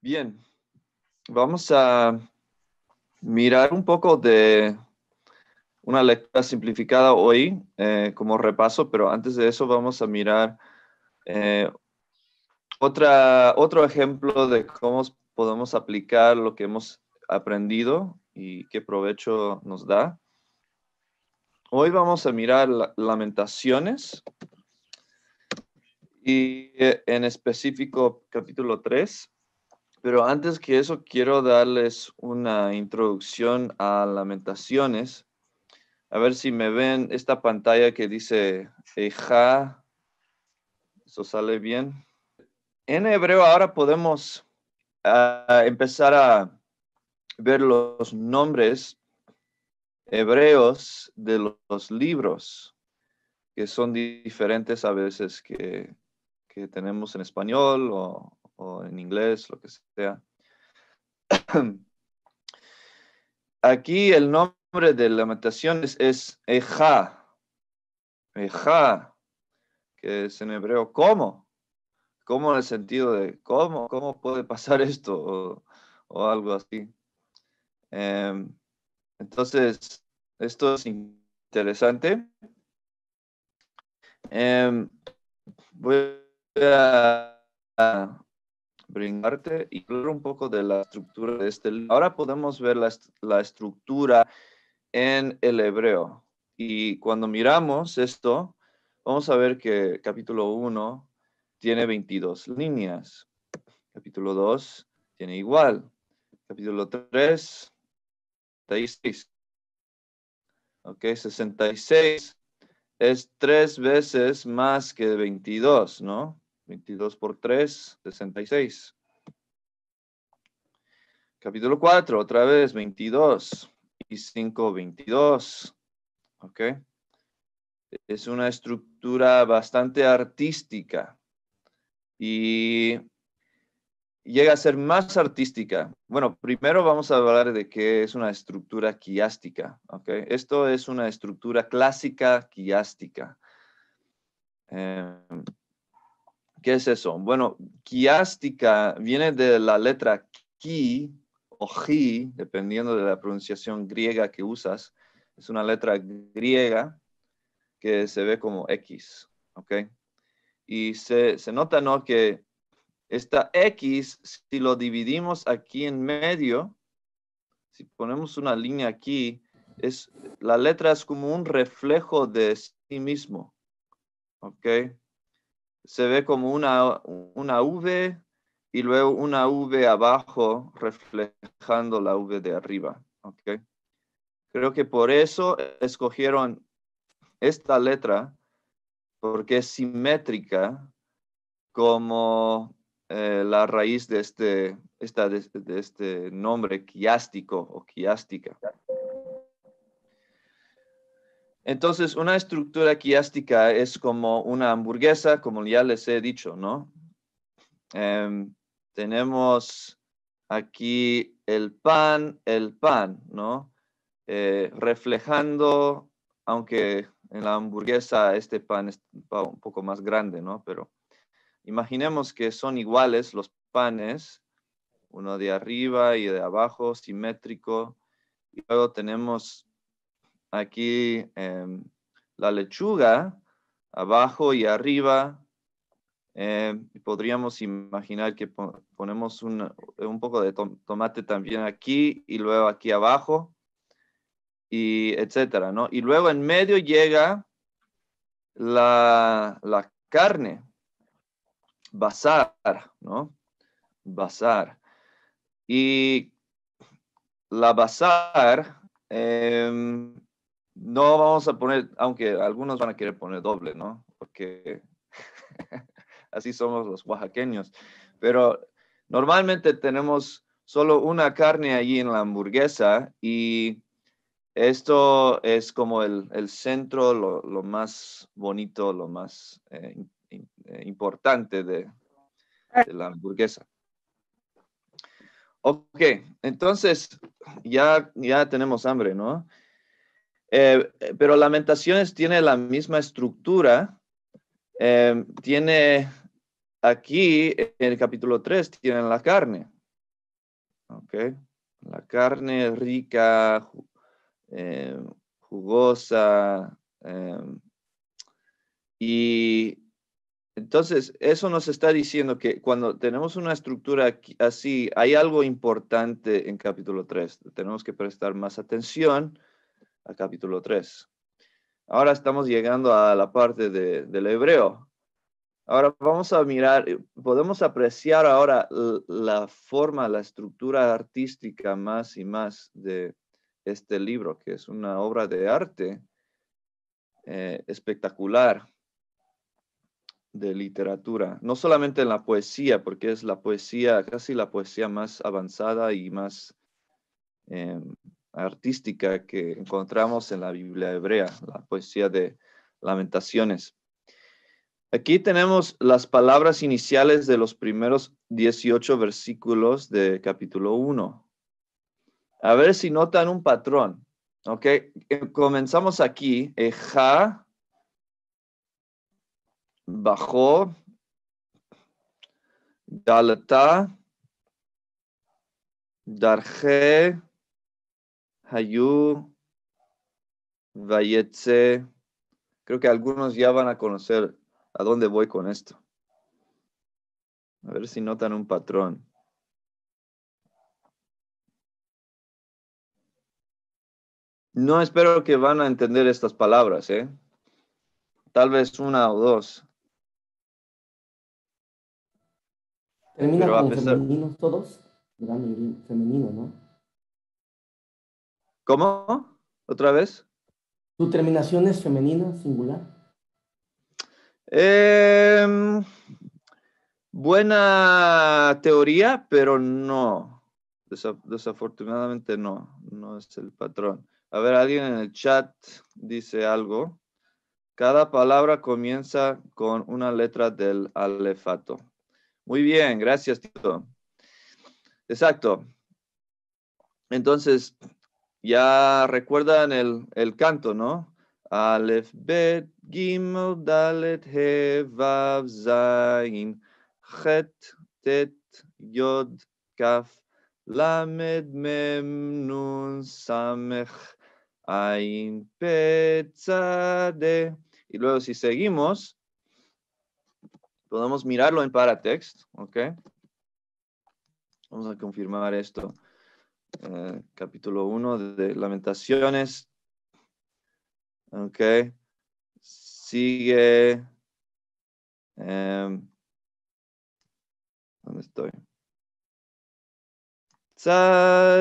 Bien, vamos a mirar un poco de una lectura simplificada hoy eh, como repaso, pero antes de eso vamos a mirar eh, otra, otro ejemplo de cómo podemos aplicar lo que hemos aprendido y qué provecho nos da. Hoy vamos a mirar lamentaciones y eh, en específico capítulo 3 pero antes que eso, quiero darles una introducción a Lamentaciones. A ver si me ven esta pantalla que dice Eja. Eh, eso sale bien. En hebreo ahora podemos ah, empezar a ver los nombres hebreos de los libros, que son diferentes a veces que, que tenemos en español o, o en inglés, lo que sea. Aquí el nombre de lamentaciones es Eja. Eja, que es en hebreo cómo. ¿Cómo en el sentido de cómo? ¿Cómo puede pasar esto? O, algo así. Em, entonces, esto es interesante. Em, voy a brindarte y hablar un poco de la estructura de este Ahora podemos ver la, estructura en el hebreo. Y cuando miramos esto, vamos a ver que capítulo 1 tiene 22 líneas. Capítulo 2 tiene igual. Capítulo 3, 66. Ok, 66 es tres veces más que 22, ¿no? 22 por 3, 66. Capítulo 4, otra vez 22 y 5, 22. ¿Ok? Es una estructura bastante artística y llega a ser más artística. Bueno, primero vamos a hablar de qué es una estructura quiástica. ¿ok? Esto es una estructura clásica quiástica. Eh, ¿Qué es eso? Bueno, quiástica viene de la letra ki o ji, dependiendo de la pronunciación griega que usas. Es una letra griega que se ve como X, ¿ok? Y se, nota, ¿no? Que esta X, si lo dividimos aquí en medio, si ponemos una línea aquí, es, la letra es como un reflejo de sí mismo, ¿ok? se ve como una, V y luego una V abajo reflejando la V de arriba. Okay. Creo que por eso escogieron esta letra, porque es simétrica como eh, la raíz de este, de este nombre quiástico o quiástica. Entonces, una estructura quiástica es como una hamburguesa, como ya les he dicho, ¿no? Em, tenemos aquí el pan, el pan, ¿no? Eh, reflejando, aunque en la hamburguesa este pan es un poco más grande, ¿no? Pero imaginemos que son iguales los panes, uno de arriba y de abajo, simétrico. Y luego tenemos aquí la lechuga abajo y arriba. Eh, podríamos imaginar que ponemos un, poco de tomate también aquí y luego aquí abajo y etcétera, ¿no? Y luego en medio llega la, la carne, Basar, ¿no? basar Y la basar. Em, no vamos a poner, aunque algunos van a querer poner doble, ¿no? Porque así somos los oaxaqueños. Pero normalmente tenemos solo una carne allí en la hamburguesa y esto es como el, centro, lo, más bonito, lo más eh, eh, importante de, la hamburguesa. Ok, entonces ya, ya tenemos hambre, ¿no? Eh, eh, pero Lamentaciones tiene la misma estructura. Eh, tiene aquí, en el capítulo 3, tienen la carne. Okay. La carne rica, jugosa. y entonces, eso nos está diciendo que cuando tenemos una estructura así, hay algo importante en capítulo 3. Tenemos que prestar más atención capítulo 3. Ahora estamos llegando a la parte de, del hebreo. Ahora vamos a mirar, podemos apreciar ahora la forma, la estructura artística más y más de este libro, que es una obra de arte eh, espectacular de literatura, no solamente en la poesía, porque es la poesía, casi la poesía más avanzada y más em, artística que encontramos en la Biblia hebrea, la poesía de lamentaciones. Aquí tenemos las palabras iniciales de los primeros 18 versículos de capítulo 1. A ver si notan un patrón. Ok, eh, comenzamos aquí. Eja eh, bajó Galata Darje Hayu Vayetse. Creo que algunos ya van a conocer a dónde voy con esto. A ver si notan un patrón. No espero que van a entender estas palabras, ¿eh? Tal vez una o dos. Termina con a femeninos todos, femenino, ¿no? ¿Cómo? ¿Otra vez? ¿Tu terminación es femenina, singular? Em, buena teoría, pero no. desafortunadamente no, no es el patrón. A ver, alguien en el chat dice algo. Cada palabra comienza con una letra del alefato. Muy bien, gracias, Tito. Exacto. Entonces, ya recuerdan el, el canto, ¿no? Alef, Bet, Gimel, Dalet, He, Vav, Zain, Het, Tet, Yod, Kaf, Lamed, Mem, Nun, Samech, Ain, Zade. Y luego si seguimos, podemos mirarlo en paratext, ¿ok? Vamos a confirmar esto. Eh, capítulo 1 de Lamentaciones. Ok. Sigue. Eh, ¿Dónde estoy?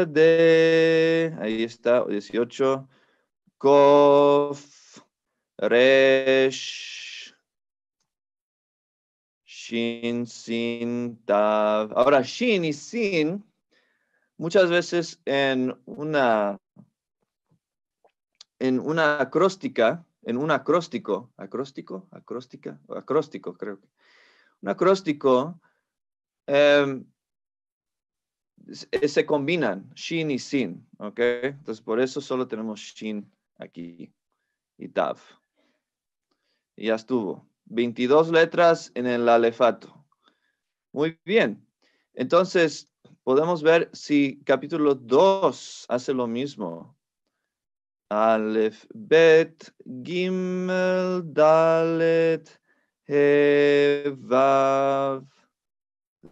de Ahí está, 18. Kof. Resh. Shin, Sin, Tav. Ahora, Shin y Sin muchas veces en una, en una acróstica, en un acróstico, acróstico, acróstica, acróstico creo que, un acróstico, em, se, combinan shin y sin, ¿ok? Entonces por eso solo tenemos shin aquí y Tav. Y ya estuvo. 22 letras en el alefato. Muy bien. Entonces, podemos ver si capítulo 2 hace lo mismo. Alef, Bet, Gimel, Dalet, Vav,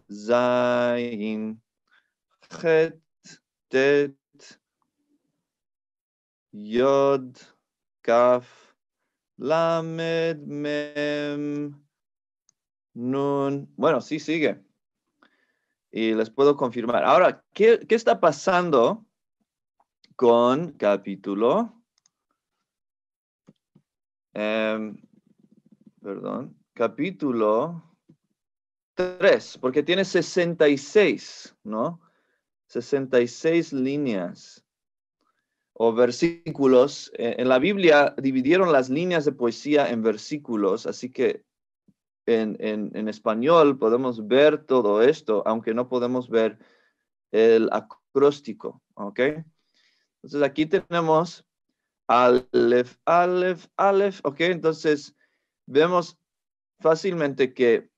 Zain, Het, Tet, Yod, Kaf, Lamed, Mem, Nun. Bueno, sí sigue y les puedo confirmar. Ahora, ¿qué, está pasando con capítulo? Em, perdón, capítulo 3, porque tiene 66, ¿no? 66 líneas o versículos. Eh, en la Biblia dividieron las líneas de poesía en versículos, así que en, español podemos ver todo esto, aunque no podemos ver el acróstico, ¿ok? Entonces aquí tenemos Aleph, Aleph, Aleph, ¿ok? Entonces vemos fácilmente que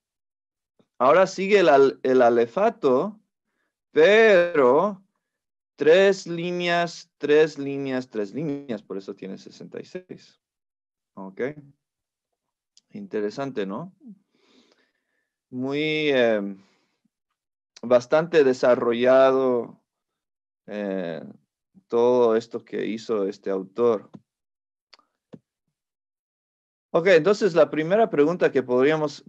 ahora sigue el, el alefato, pero tres líneas, tres líneas, tres líneas, por eso tiene 66, ¿ok? Interesante, ¿no? Muy, em, bastante desarrollado eh, todo esto que hizo este autor. Ok, entonces la primera pregunta que podríamos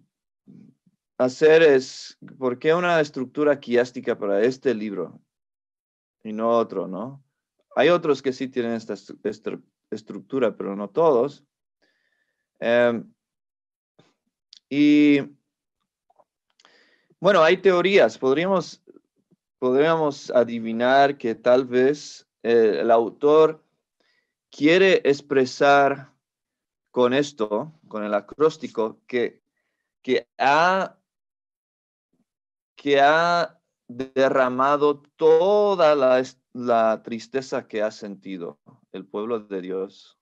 hacer es, ¿por qué una estructura quiástica para este libro y no otro, no? Hay otros que sí tienen esta, estructura, pero no todos. Em, y bueno, hay teorías. Podríamos, podríamos adivinar que tal vez eh, el, autor quiere expresar con esto, con el acróstico, que, que, ha, que ha derramado toda la, la tristeza que ha sentido el pueblo de Dios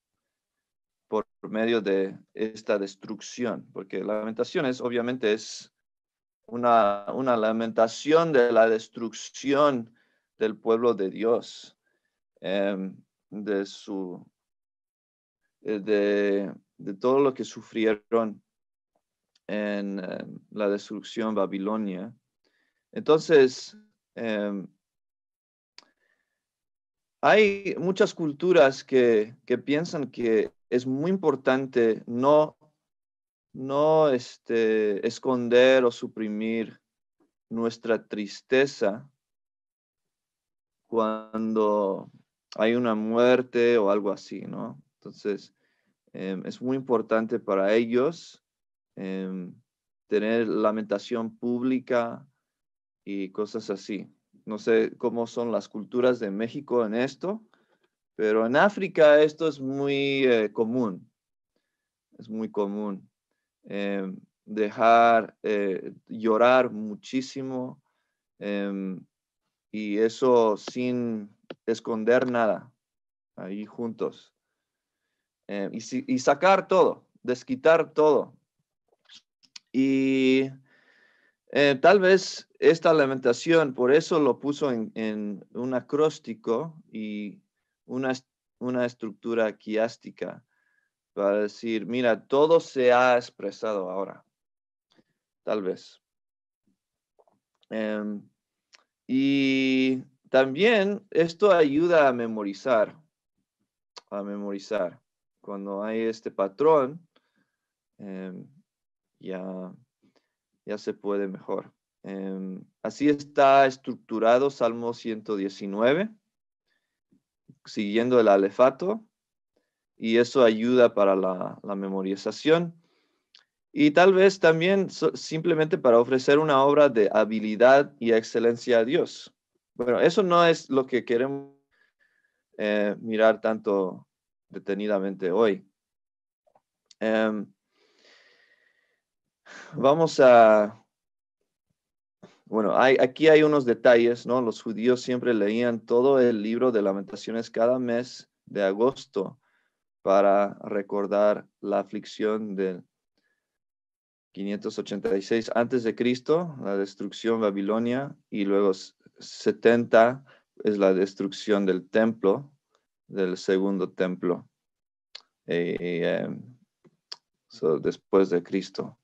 por medio de esta destrucción, porque lamentaciones obviamente es una, una lamentación de la destrucción del pueblo de Dios, em, de su, eh, de, todo lo que sufrieron en em, la destrucción babilonia. Entonces, em, hay muchas culturas que, que piensan que es muy importante no, este, esconder o suprimir nuestra tristeza cuando hay una muerte o algo así, ¿no? Entonces, em, es muy importante para ellos em, tener lamentación pública y cosas así. No sé cómo son las culturas de México en esto, pero en África esto es muy eh, común, es muy común. Eh, dejar eh, llorar muchísimo y eso sin esconder nada, ahí juntos. Y, sacar todo, desquitar todo. Y tal vez esta lamentación, por eso lo puso en, en un acróstico y una, estructura quiástica para decir, mira, todo se ha expresado ahora, tal vez. Em, y también esto ayuda a memorizar, a memorizar. Cuando hay este patrón, em, ya, ya se puede mejor. Em, así está estructurado Salmo 119 siguiendo el alefato y eso ayuda para la, memorización. Y tal vez también simplemente para ofrecer una obra de habilidad y excelencia a Dios. Bueno, eso no es lo que queremos eh, mirar tanto detenidamente hoy. Em, vamos a bueno, aquí hay unos detalles, ¿no? Los judíos siempre leían todo el libro de lamentaciones cada mes de agosto para recordar la aflicción del 586 antes de Cristo, la destrucción de Babilonia y luego 70 es la destrucción del templo, del segundo templo, eh, eh, so después de Cristo.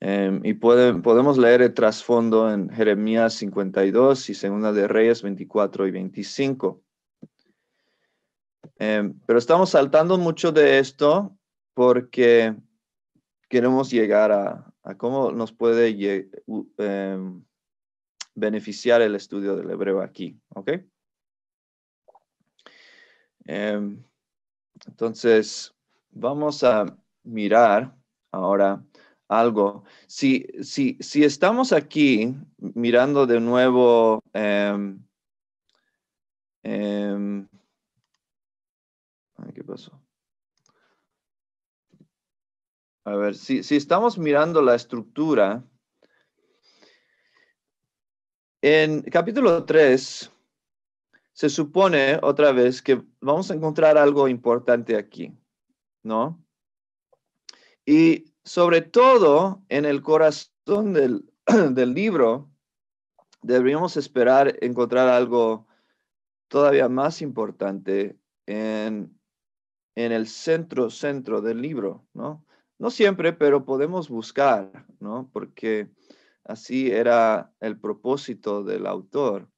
Em, y podemos leer el trasfondo en Jeremías 52 y Segunda de Reyes 24 y 25. Em, pero estamos saltando mucho de esto porque queremos llegar a, cómo nos puede em, beneficiar el estudio del hebreo aquí, entonces, vamos a mirar ahora algo. Si, si, si estamos aquí mirando de nuevo em, em, ¿Qué pasó? A ver, si, si, estamos mirando la estructura, en capítulo 3 se supone otra vez que vamos a encontrar algo importante aquí, ¿no? Y sobre todo en el corazón del, libro, deberíamos esperar encontrar algo todavía más importante en, en el centro, centro del libro, ¿no? No siempre, pero podemos buscar, ¿no? Porque así era el propósito del autor.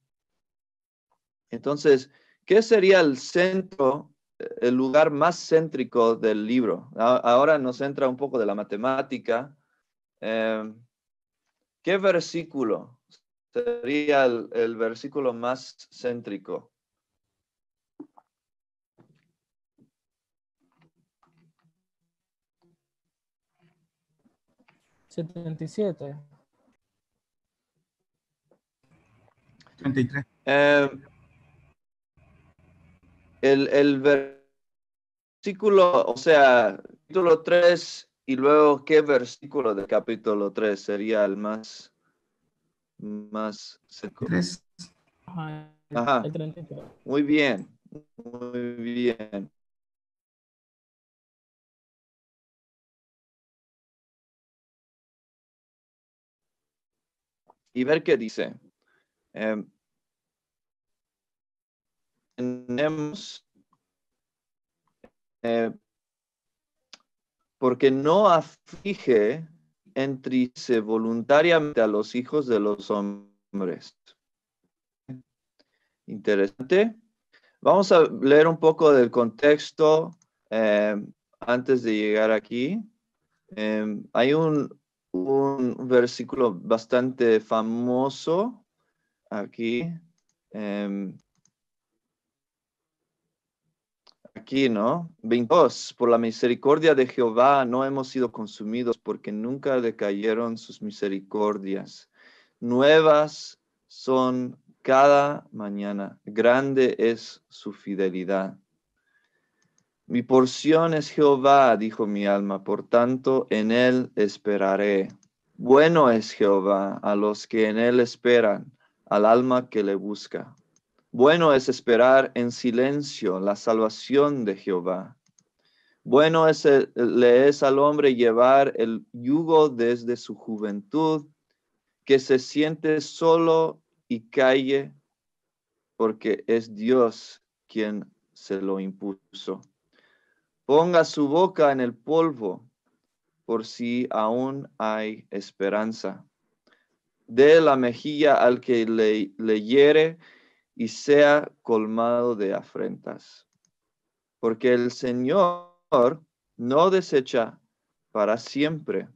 Entonces, ¿qué sería el centro el lugar más céntrico del libro. Ahora nos entra un poco de la matemática. Em, ¿Qué versículo sería el, versículo más céntrico? ¿77? 33 el, el versículo, o sea, capítulo 3 y luego qué versículo del capítulo 3 sería el más, más Muy bien, muy bien. Y ver qué dice. Em, tenemos eh, porque no aflige entrice voluntariamente a los hijos de los hombres. Interesante. Vamos a leer un poco del contexto eh, antes de llegar aquí. Eh, hay un, versículo bastante famoso aquí. aquí, ¿no? Por la misericordia de Jehová no hemos sido consumidos porque nunca cayeron sus misericordias. Nuevas son cada mañana. Grande es su fidelidad. Mi porción es Jehová, dijo mi alma, por tanto en él esperaré. Bueno es Jehová a los que en él esperan, al alma que le busca. Bueno es esperar en silencio la salvación de Jehová. Bueno es, eh, le es al hombre llevar el yugo desde su juventud, que se siente solo y calle, porque es Dios quien se lo impuso. Ponga su boca en el polvo, por si aún hay esperanza. De la mejilla al que le, le hiere y sea colmado de afrentas. Porque el Señor no desecha para siempre.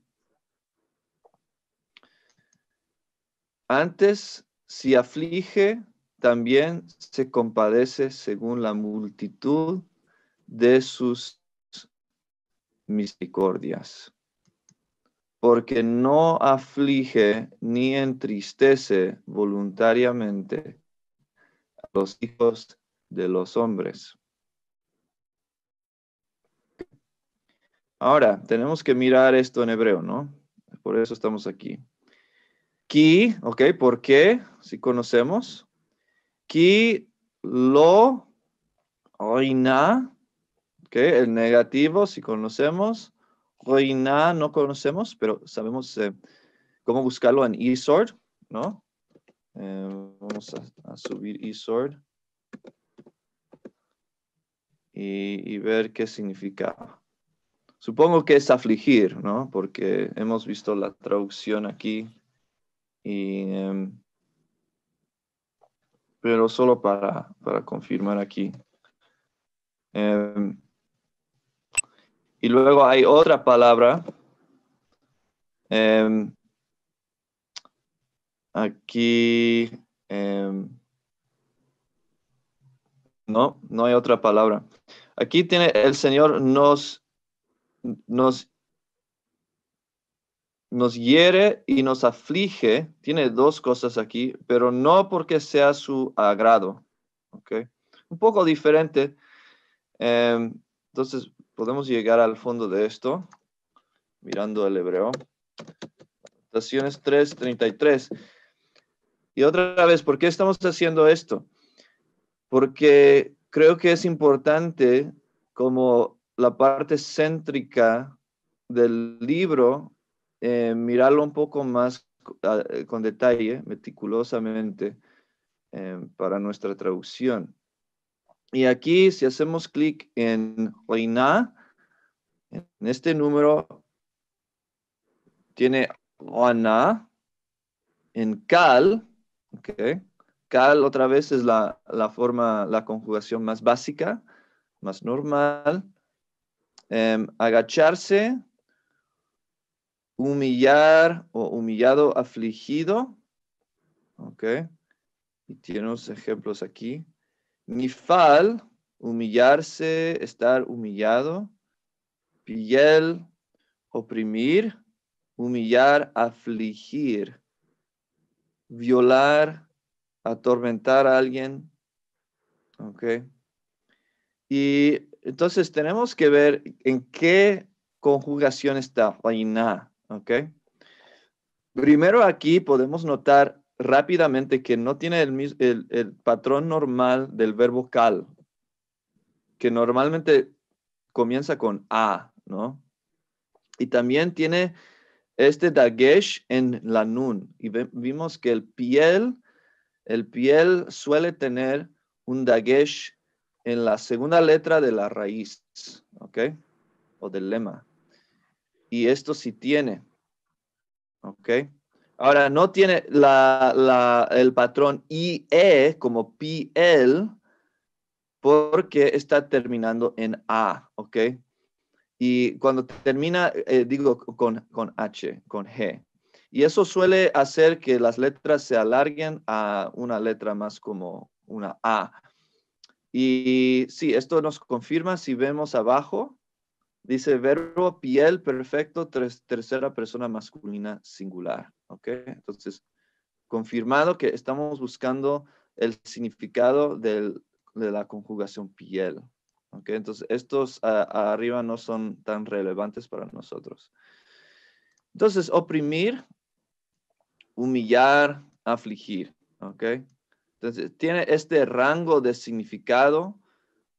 Antes, si aflige, también se compadece según la multitud de sus misericordias. Porque no aflige ni entristece voluntariamente los hijos de los hombres. Ahora, tenemos que mirar esto en hebreo, ¿no? Por eso estamos aquí. Ki, ok, ¿por qué? Si conocemos. Ki lo oina, ok, el negativo, si conocemos. Oina no conocemos, pero sabemos eh, cómo buscarlo en esort, ¿no? Eh, vamos a, subir y y, y, ver qué significa. Supongo que es afligir, ¿no? Porque hemos visto la traducción aquí. Y, em, pero solo para, para confirmar aquí. Em, y luego hay otra palabra em, Aquí... Em, no, no hay otra palabra. Aquí tiene el Señor nos, nos, nos hiere y nos aflige. Tiene dos cosas aquí, pero no porque sea su agrado. Ok, Un poco diferente. Em, entonces, podemos llegar al fondo de esto, mirando el hebreo. Estaciones 3.33. Y otra vez, ¿por qué estamos haciendo esto? Porque creo que es importante como la parte céntrica del libro, eh, mirarlo un poco más eh, con detalle, meticulosamente, eh, para nuestra traducción. Y aquí, si hacemos clic en Reina, en este número tiene Ana, en Cal ¿ok? Cal otra vez es la, forma, la conjugación más básica, más normal. Em, agacharse, humillar o humillado, afligido. ¿Ok? Y tiene unos ejemplos aquí. Nifal, humillarse, estar humillado. Piel, oprimir, humillar, afligir violar, atormentar a alguien. ¿Ok? Y entonces tenemos que ver en qué conjugación está vaina, ¿Ok? Primero aquí podemos notar rápidamente que no tiene el, el patrón normal del verbo cal, que normalmente comienza con a, ¿no? Y también tiene este dagesh en la nun. Y vimos que el piel, el piel suele tener un dagesh en la segunda letra de la raíz, ¿ok? O del lema. Y esto sí tiene, ¿ok? Ahora, no tiene la, el patrón IE como pl porque está terminando en A, ¿ok? Y cuando termina, eh, digo con, H, con G. Y eso suele hacer que las letras se alarguen a una letra más como una A. Y sí, esto nos confirma si vemos abajo, dice verbo piel perfecto, tercera persona masculina singular. ¿Ok? Entonces, confirmado que estamos buscando el significado de la conjugación piel. Okay, entonces, estos arriba no son tan relevantes para nosotros. Entonces, oprimir, humillar, afligir. ok, Entonces, tiene este rango de significado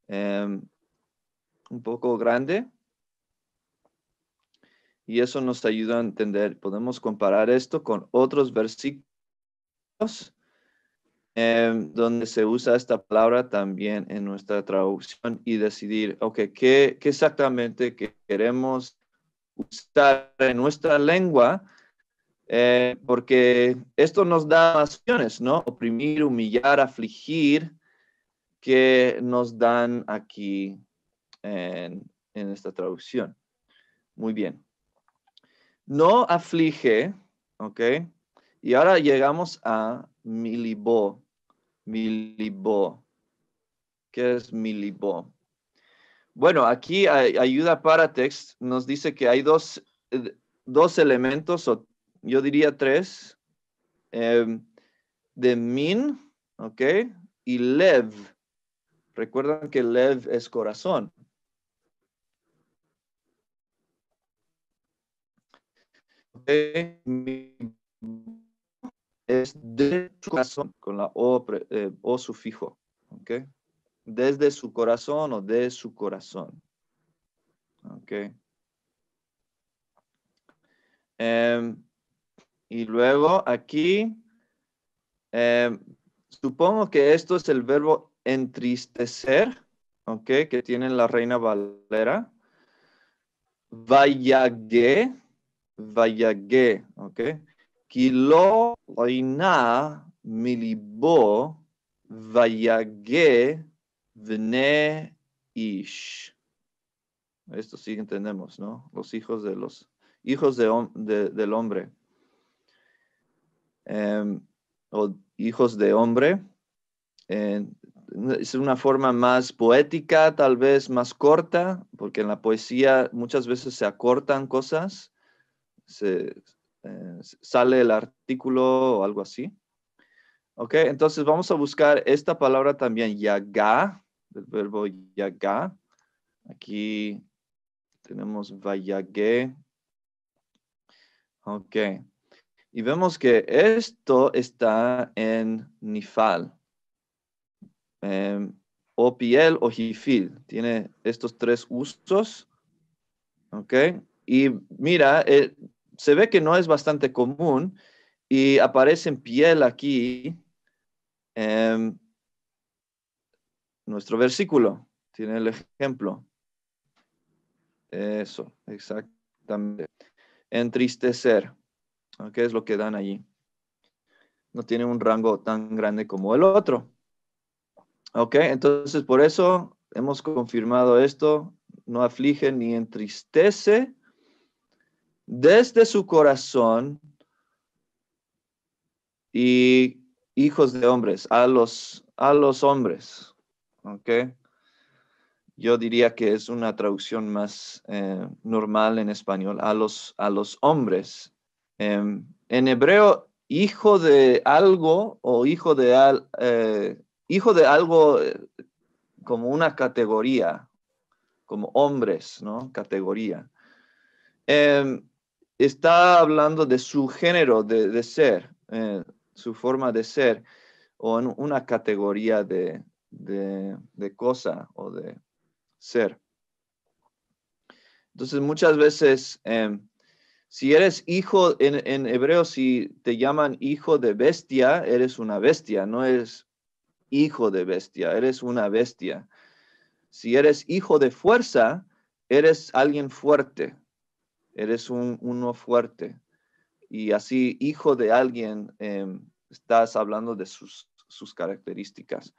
em, un poco grande. Y eso nos ayuda a entender, podemos comparar esto con otros versículos Em, donde se usa esta palabra también en nuestra traducción y decidir, ok, ¿qué, exactamente queremos usar en nuestra lengua? Eh, porque esto nos da acciones, ¿no? Oprimir, humillar, afligir, que nos dan aquí en, en esta traducción. Muy bien. No aflige, ¿ok? Y ahora llegamos a milibó. Milibo. ¿Qué es Milibo? Bueno, aquí ayuda para text nos dice que hay dos, eh, elementos, o yo diría tres, em, de min, ¿ok? Y lev. Recuerdan que lev es corazón es de su corazón, con la O, eh, o sufijo, ¿ok? Desde su corazón o de su corazón, ¿ok? Em, y luego aquí, em, supongo que esto es el verbo entristecer, ¿ok? Que tiene la reina Valera. Vayagué, vayagué, ¿ok? Kilo oina milibo vayage vne ish. Esto sí entendemos, ¿no? Los hijos de los hijos de, del hombre. Em, o hijos de hombre. es una forma más poética, tal vez más corta, porque en la poesía muchas veces se acortan cosas, se, eh, sale el artículo o algo así. Ok, entonces vamos a buscar esta palabra también, yaga, del verbo yaga. Aquí tenemos Vayagé. Ok. Y vemos que esto está en nifal. Em, o piel o jifil. Tiene estos tres usos. Ok. Y mira, eh, se ve que no es bastante común y aparece en piel aquí em, nuestro versículo. Tiene el ejemplo. Eso, exactamente. Entristecer, ¿Qué es lo que dan allí. No tiene un rango tan grande como el otro. Ok, entonces por eso hemos confirmado esto. No aflige ni entristece desde su corazón y hijos de hombres, a los, a los hombres. Okay. Yo diría que es una traducción más eh, normal en español, a los, a los hombres. Em, en hebreo, hijo de algo o hijo de, al, eh, hijo de algo eh, como una categoría, como hombres, ¿no? Categoría. Em, está hablando de su género de, ser, eh, su forma de ser, o en una categoría de, de, cosa o de ser. Entonces, muchas veces, em, si eres hijo, en, en, hebreo, si te llaman hijo de bestia, eres una bestia, no es hijo de bestia, eres una bestia. Si eres hijo de fuerza, eres alguien fuerte eres un, uno fuerte. Y así, hijo de alguien, em, estás hablando de sus, características.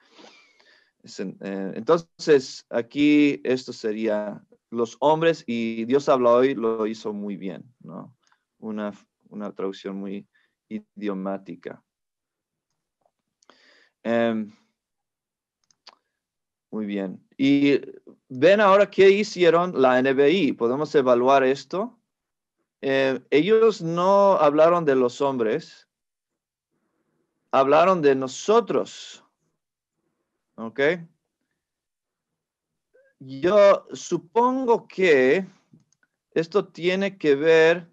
Eh, entonces, aquí esto sería los hombres y Dios habla hoy, lo hizo muy bien, ¿no? Una, traducción muy idiomática. Em, muy bien. Y ven ahora qué hicieron la NBI. Podemos evaluar esto eh, ellos no hablaron de los hombres, hablaron de nosotros. ¿Ok? Yo supongo que esto tiene que ver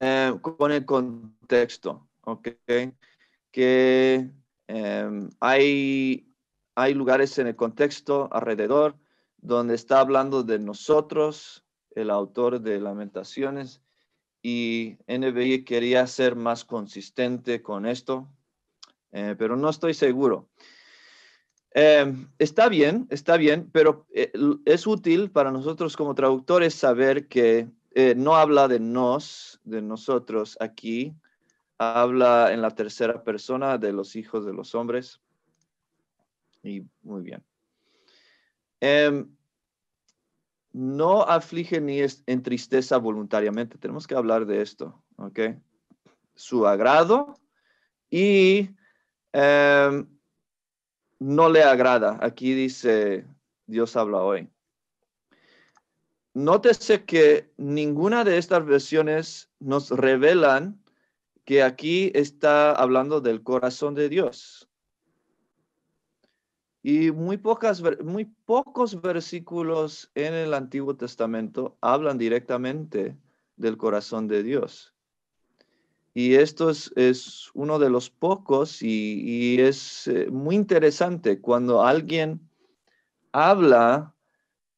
eh, con el contexto, ¿ok? Que em, hay, hay lugares en el contexto alrededor donde está hablando de nosotros, el autor de Lamentaciones, y NBI quería ser más consistente con esto, eh, pero no estoy seguro. Eh, está bien, está bien, pero eh, es útil para nosotros como traductores saber que no habla de nos, de nosotros aquí, habla en la tercera persona de los hijos de los hombres. Y muy bien. Em, no aflige ni es en tristeza voluntariamente. Tenemos que hablar de esto, Su agrado y em, no le agrada. Aquí dice, Dios habla hoy. Nótese que ninguna de estas versiones nos revelan que aquí está hablando del corazón de Dios. Y muy, pocas, muy pocos versículos en el Antiguo Testamento hablan directamente del corazón de Dios. Y esto es, uno de los pocos y, es eh, muy interesante cuando alguien habla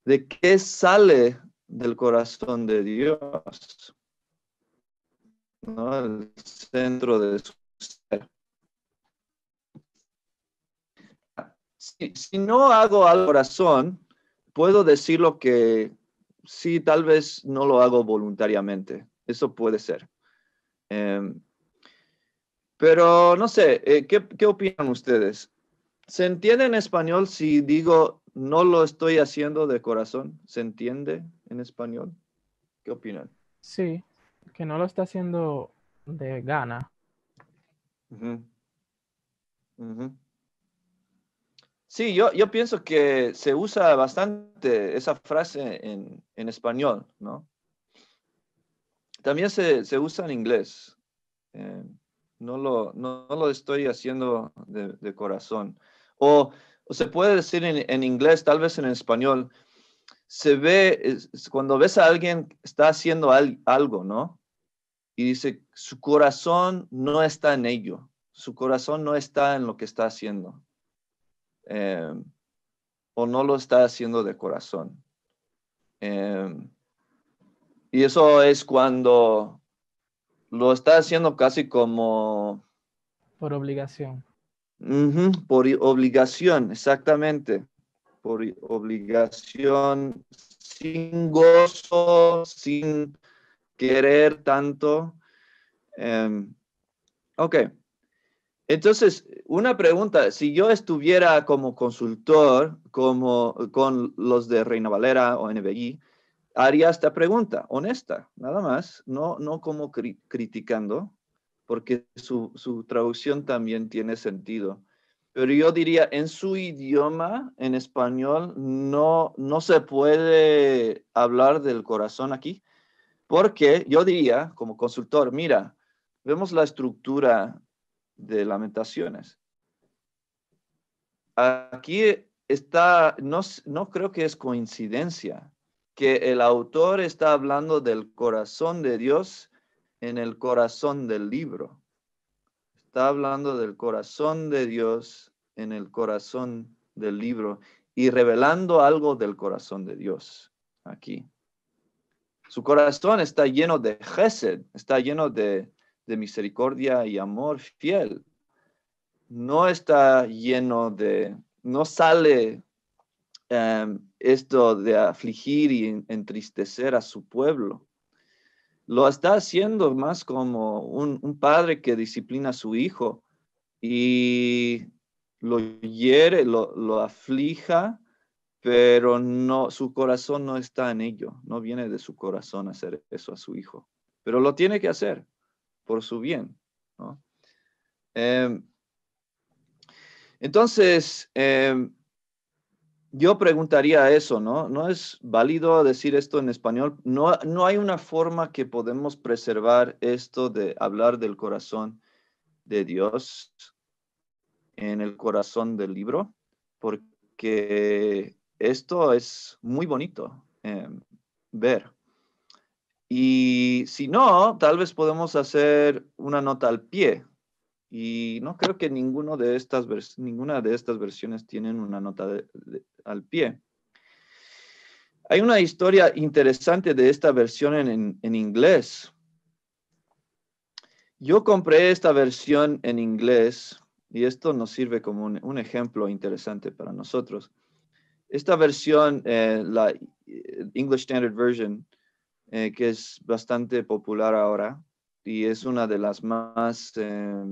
de qué sale del corazón de Dios, el centro de su si, no hago al corazón, puedo decir lo que sí, tal vez no lo hago voluntariamente. Eso puede ser. Em, pero no sé, eh, ¿qué, opinan ustedes? ¿Se entiende en español si digo no lo estoy haciendo de corazón? ¿Se entiende en español? ¿Qué opinan? Sí, que no lo está haciendo de gana. Sí, yo, pienso que se usa bastante esa frase en, español, ¿no? También se, usa en inglés. Eh, no, lo, estoy haciendo de, corazón. O, se puede decir en, inglés, tal vez en español, se ve, cuando ves a alguien, está haciendo algo, ¿no? Y dice, su corazón no está en ello, su corazón no está en lo que está haciendo Em, o no lo está haciendo de corazón. Em, y eso es cuando lo está haciendo casi como... Por obligación. por obligación, exactamente. Por obligación, sin gozo, sin querer tanto. Eh? ok. Entonces, una pregunta, si yo estuviera como consultor como, con los de Reina Valera o NBI, haría esta pregunta, honesta, nada más, no, no como criticando, porque su, traducción también tiene sentido. Pero yo diría, en su idioma, en español, no, no se puede hablar del corazón aquí, porque yo diría, como consultor, mira, vemos la estructura de Lamentaciones. Aquí está, no, no creo que es coincidencia que el autor está hablando del corazón de Dios en el corazón del libro. Está hablando del corazón de Dios en el corazón del libro y revelando algo del corazón de Dios aquí. Su corazón está lleno de gesed, está lleno de, de misericordia y amor fiel. No está lleno de, no sale em, esto de afligir y entristecer a su pueblo. Lo está haciendo más como un, padre que disciplina a su hijo y lo hiere, lo, lo aflija, pero no, su corazón no está en ello, no viene de su corazón hacer eso a su hijo, pero lo tiene que hacer por su bien. ¿no? Em, entonces, em, yo preguntaría eso, ¿no? ¿No es válido decir esto en español? No, no hay una forma que podemos preservar esto de hablar del corazón de Dios en el corazón del libro, porque esto es muy bonito em, ver. Y si no, tal vez podemos hacer una nota al pie. Y no creo que ninguno de estas ninguna de estas versiones tienen una nota al pie. Hay una historia interesante de esta versión en, inglés. Yo compré esta versión en inglés y esto nos sirve como un, ejemplo interesante para nosotros. Esta versión, eh, la eh, English Standard Version, eh, que es bastante popular ahora y es una de las más eh,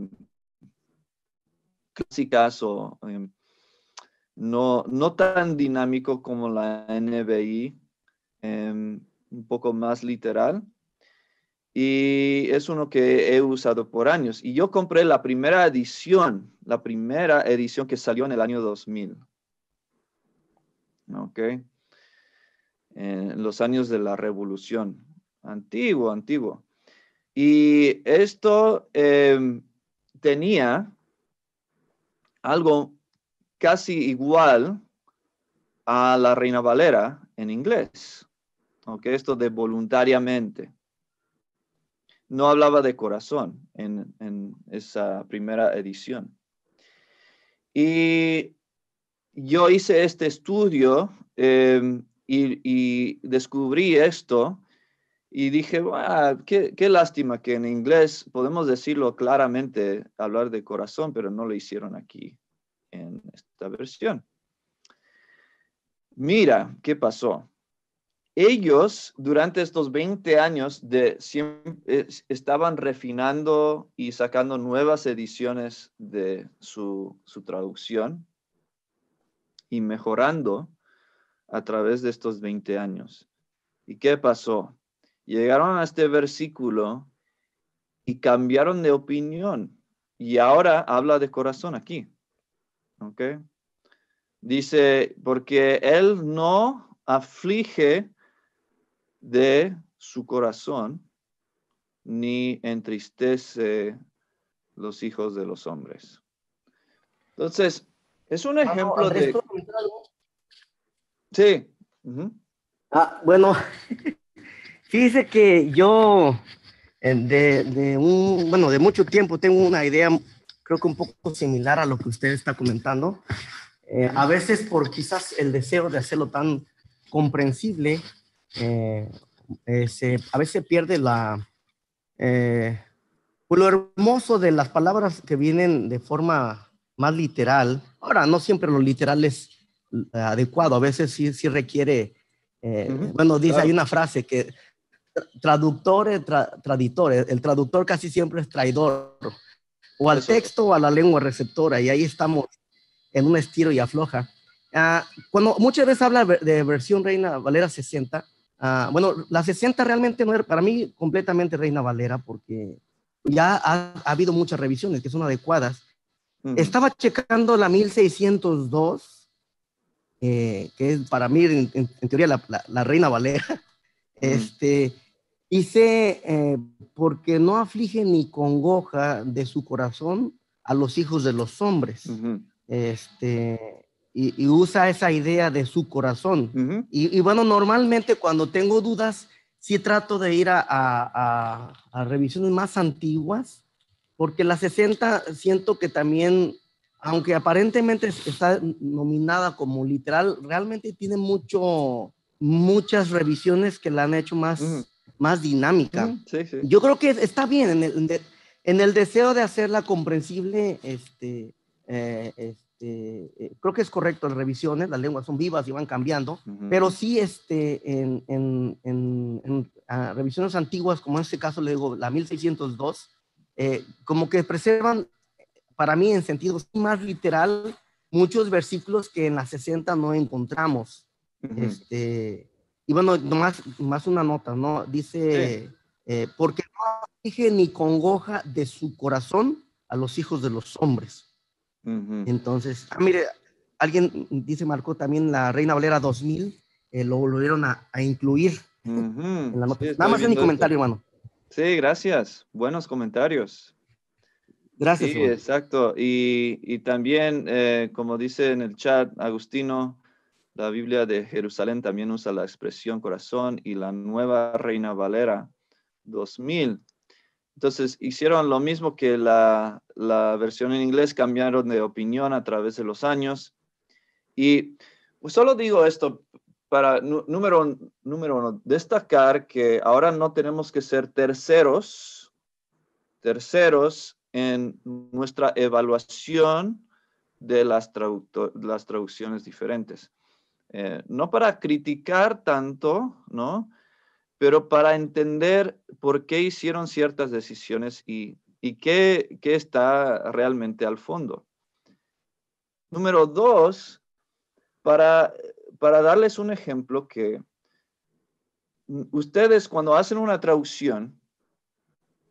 clásicas o em, no, no tan dinámico como la NBI, em, un poco más literal. Y es uno que he usado por años. Y yo compré la primera edición, la primera edición que salió en el año 2000. Ok en los años de la revolución. Antiguo, antiguo. Y esto em, tenía algo casi igual a la Reina Valera en inglés. aunque Esto de voluntariamente. No hablaba de corazón en, esa primera edición. Y yo hice este estudio em, y, descubrí esto y dije, qué, lástima que en inglés podemos decirlo claramente, hablar de corazón, pero no lo hicieron aquí en esta versión. Mira, ¿qué pasó? Ellos durante estos 20 años de, eh, estaban refinando y sacando nuevas ediciones de su, su traducción y mejorando a través de estos 20 años. ¿Y qué pasó? Llegaron a este versículo y cambiaron de opinión. Y ahora habla de corazón aquí. ¿Ok? Dice, porque Él no aflige de su corazón ni entristece los hijos de los hombres. Entonces, es un ejemplo de... Sí. Ah, bueno, fíjese que yo eh, de, un, bueno, de mucho tiempo tengo una idea, creo que un poco similar a lo que usted está comentando. Eh, a veces por quizás el deseo de hacerlo tan comprensible, eh, se, a veces pierde la, pues lo hermoso de las palabras que vienen de forma más literal. Ahora, no siempre lo literal es adecuado. A veces sí, requiere, eh, bueno, dice, hay una frase que traductores, traditores, el traductor casi siempre es traidor, o al texto o a la lengua receptora, y ahí estamos en un estilo y afloja. Ah, cuando muchas veces habla de versión Reina Valera 60, ah, bueno, la 60 realmente no era para mí completamente Reina Valera porque ya ha, habido muchas revisiones que son adecuadas. Estaba checando la 1602 eh, que es para mí, en, teoría, la, reina Valera. Este, sé, eh, porque no aflige ni congoja de su corazón a los hijos de los hombres. este, y, usa esa idea de su corazón. y, bueno, normalmente cuando tengo dudas, sí trato de ir a, revisiones más antiguas, porque la 60 siento que también aunque aparentemente está nominada como literal, realmente tiene mucho, muchas revisiones que la han hecho más, más dinámica. Yo creo que está bien en el, en el deseo de hacerla comprensible, este, eh, este eh, creo que es correcto las revisiones, las lenguas son vivas y van cambiando, pero sí este, en, en, en revisiones antiguas, como en este caso le digo la 1602, eh, como que preservan para mí en sentido más literal, muchos versículos que en las 60 no encontramos. Este, y bueno, nomás, más una nota, ¿no? Dice, eh, porque no dije ni congoja de su corazón a los hijos de los hombres. Entonces, ah, mire, alguien dice, marcó también la Reina Valera 2000, eh, lo volvieron a, incluir en la nota. Nada más en mi comentario, hermano. Sí, gracias. Buenos comentarios. Gracias. Sí, exacto. Y, y también, eh, como dice en el chat Agustino, la Biblia de Jerusalén también usa la expresión corazón y la nueva Reina Valera 2000. Entonces, hicieron lo mismo que la, la versión en inglés, cambiaron de opinión a través de los años. Y pues, solo digo esto para, número, número uno, destacar que ahora no tenemos que ser terceros, terceros en nuestra evaluación de las, traducciones diferentes. Eh, no para criticar tanto, ¿no? Pero para entender por qué hicieron ciertas decisiones y, qué, está realmente al fondo. Número dos, para, para darles un ejemplo que mm, ustedes cuando hacen una traducción,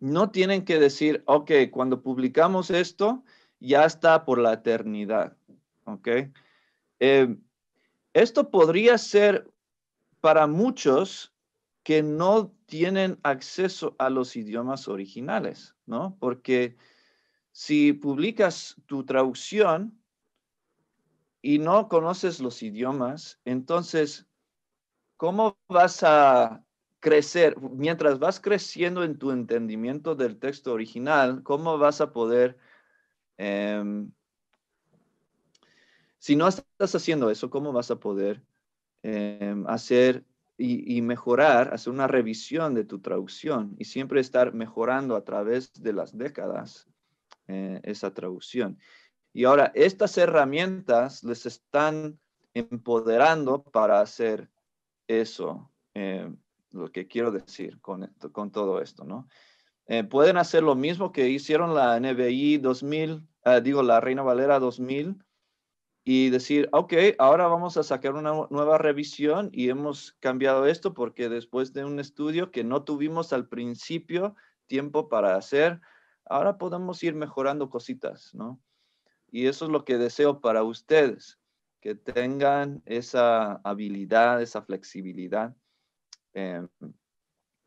no tienen que decir, ok, cuando publicamos esto, ya está por la eternidad. Ok. Eh, esto podría ser para muchos que no tienen acceso a los idiomas originales, ¿no? Porque si publicas tu traducción y no conoces los idiomas, entonces, ¿cómo vas a crecer, mientras vas creciendo en tu entendimiento del texto original, ¿cómo vas a poder... Em, si no estás haciendo eso, ¿cómo vas a poder em, hacer y, mejorar, hacer una revisión de tu traducción y siempre estar mejorando a través de las décadas eh, esa traducción? Y ahora, estas herramientas les están empoderando para hacer eso. Em, lo que quiero decir con, con todo esto, ¿no? Eh, pueden hacer lo mismo que hicieron la NBI 2000, eh, digo, la Reina Valera 2000, y decir, ok, ahora vamos a sacar una nueva revisión y hemos cambiado esto porque después de un estudio que no tuvimos al principio tiempo para hacer, ahora podemos ir mejorando cositas, ¿no? Y eso es lo que deseo para ustedes, que tengan esa habilidad, esa flexibilidad Em,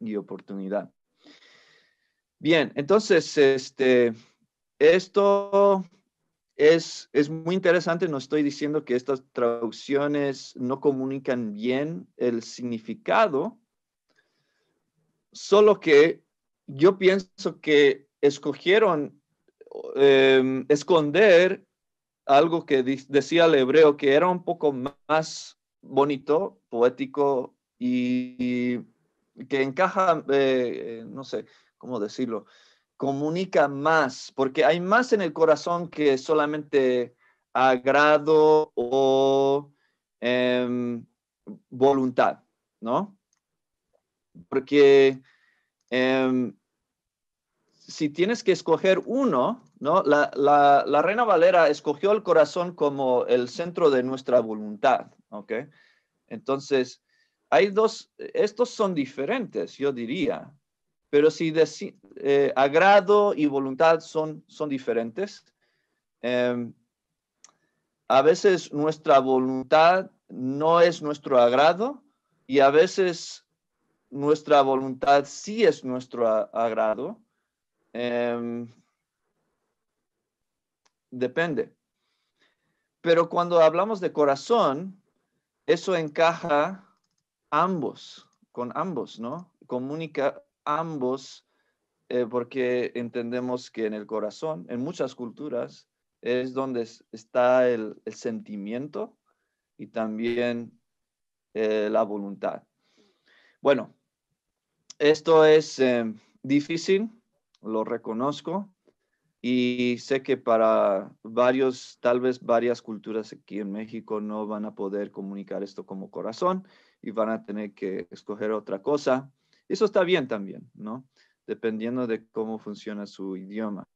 y oportunidad. Bien, entonces, este, esto es, muy interesante. No estoy diciendo que estas traducciones no comunican bien el significado, solo que yo pienso que escogieron em, esconder algo que decía el hebreo que era un poco más bonito, poético, y, que encaja, eh, no sé cómo decirlo, comunica más, porque hay más en el corazón que solamente agrado o em, voluntad, ¿no? Porque em, si tienes que escoger uno, ¿no? La, la, Reina Valera escogió el corazón como el centro de nuestra voluntad, ¿ok? Entonces, hay dos, estos son diferentes, yo diría, pero si eh, agrado y voluntad son, son diferentes, em, a veces nuestra voluntad no es nuestro agrado y a veces nuestra voluntad sí es nuestro agrado. Em, depende. Pero cuando hablamos de corazón, eso encaja ambos, con ambos, ¿no? Comunica ambos eh, porque entendemos que en el corazón, en muchas culturas, es donde está el, sentimiento y también eh, la voluntad. Bueno, esto es em, difícil, lo reconozco, y sé que para varios, tal vez varias culturas aquí en México no van a poder comunicar esto como corazón, y van a tener que escoger otra cosa. Eso está bien también, ¿no? Dependiendo de cómo funciona su idioma.